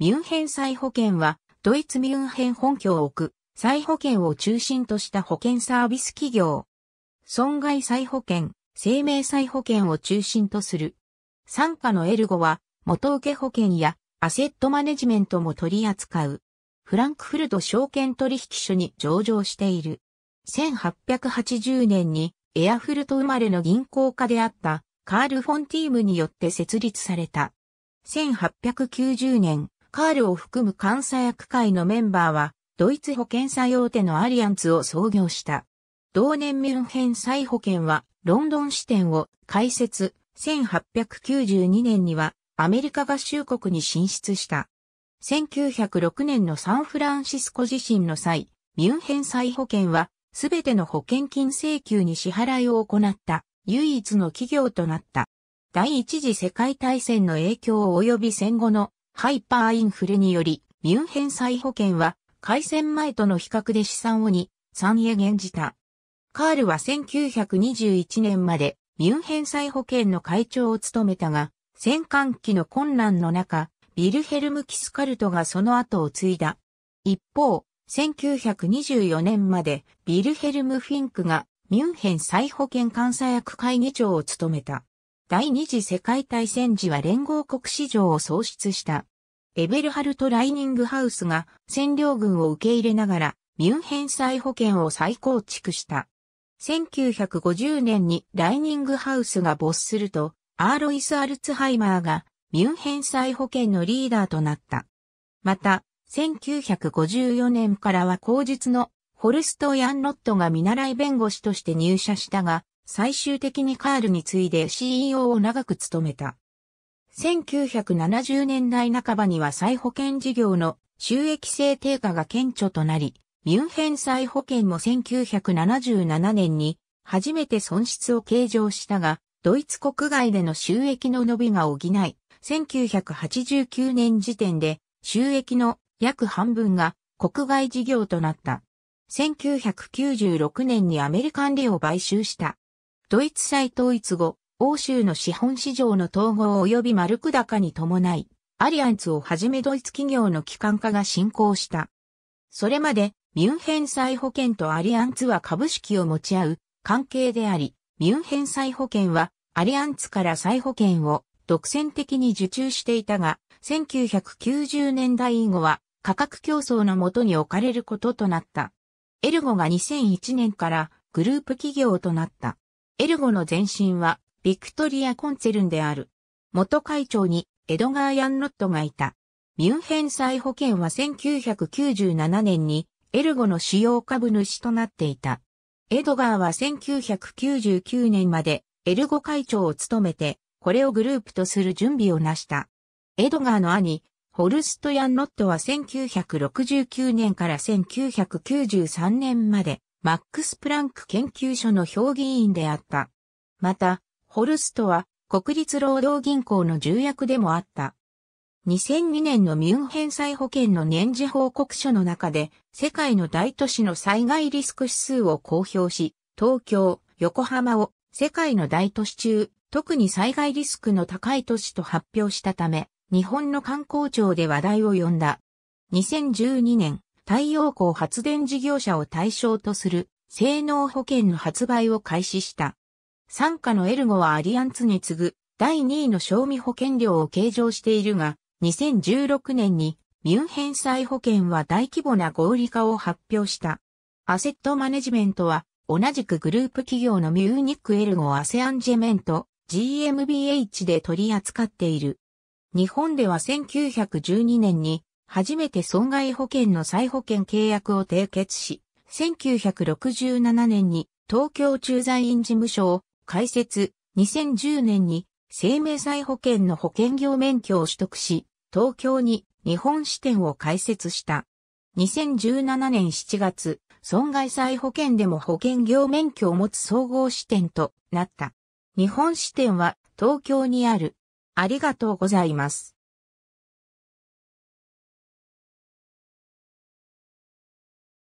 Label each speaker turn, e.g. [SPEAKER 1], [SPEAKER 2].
[SPEAKER 1] ミュンヘン再保険は、ドイツミュンヘン本拠を置く、再保険を中心とした保険サービス企業。損害再保険、生命再保険を中心とする。傘下のエルゴは、元請け保険やアセットマネジメントも取り扱う。フランクフルト証券取引所に上場している。1880年にエアフルト生まれの銀行家であったカール・フォンティームによって設立された。1890年、カールを含む監査役会のメンバーは、ドイツ保険作用手のアリアンツを創業した。同年ミュンヘン再保険は、ロンドン支店を開設、1892年には、アメリカ合衆国に進出した。1906年のサンフランシスコ地震の際、ミュンヘン再保険は、すべての保険金請求に支払いを行った、唯一の企業となった。第一次世界大戦の影響及び戦後のハイパーインフレにより、ミュンヘン再保険は、開戦前との比較で資産を2、3へ減じた。カールは1921年まで、ミュンヘン再保険の会長を務めたが、戦艦機の混乱の中、ビルヘルム・キスカルトがその後を継いだ。一方、1924年までビルヘルム・フィンクがミュンヘン再保険監査役会議長を務めた。第二次世界大戦時は連合国市場を創出した。エベルハルト・ライニングハウスが占領軍を受け入れながらミュンヘン再保険を再構築した。1950年にライニングハウスが没すると、アーロイス・アルツハイマーがミュンヘン再保険のリーダーとなった。また、1954年からは口述のホルスト・ヤンロットが見習い弁護士として入社したが、最終的にカールに次いで CEO を長く務めた。1970年代半ばには再保険事業の収益性低下が顕著となり、ミュンヘン再保険も1977年に初めて損失を計上したが、ドイツ国外での収益の伸びが補い、1989年時点で収益の約半分が国外事業となった。1996年にアメリカンレを買収した。ドイツ再統一後、欧州の資本市場の統合及びマルク高に伴い、アリアンツをはじめドイツ企業の機関化が進行した。それまで、ミュンヘン再保険とアリアンツは株式を持ち合う関係であり、ミュンヘン再保険はアリアンツから再保険を独占的に受注していたが、1990年代以後は価格競争のもとに置かれることとなった。エルゴが2001年からグループ企業となった。エルゴの前身は、ビクトリア・コンツェルンである。元会長に、エドガー・ヤンロットがいた。ミュンヘン再保険は1997年に、エルゴの主要株主となっていた。エドガーは1999年まで、エルゴ会長を務めて、これをグループとする準備を成した。エドガーの兄、ホルスト・ヤンロットは1969年から1993年まで、マックス・プランク研究所の評議員であった。また、ホルストは国立労働銀行の重役でもあった。2002年のミュンヘン保険の年次報告書の中で、世界の大都市の災害リスク指数を公表し、東京、横浜を世界の大都市中、特に災害リスクの高い都市と発表したため、日本の観光庁で話題を呼んだ。2012年、太陽光発電事業者を対象とする性能保険の発売を開始した。参加のエルゴはアリアンツに次ぐ第2位の賞味保険料を計上しているが、2016年にミュンヘン債保険は大規模な合理化を発表した。アセットマネジメントは同じくグループ企業のミューニックエルゴアセアンジェメント GMBH で取り扱っている。日本では1912年に初めて損害保険の再保険契約を締結し、1967年に東京駐在院事務所を開設、2010年に生命再保険の保険業免許を取得し、東京に日本支店を開設した。2017年7月、損害再保険でも保険業免許を持つ総合支店となった。日本支店は東京にある。ありがとうございます。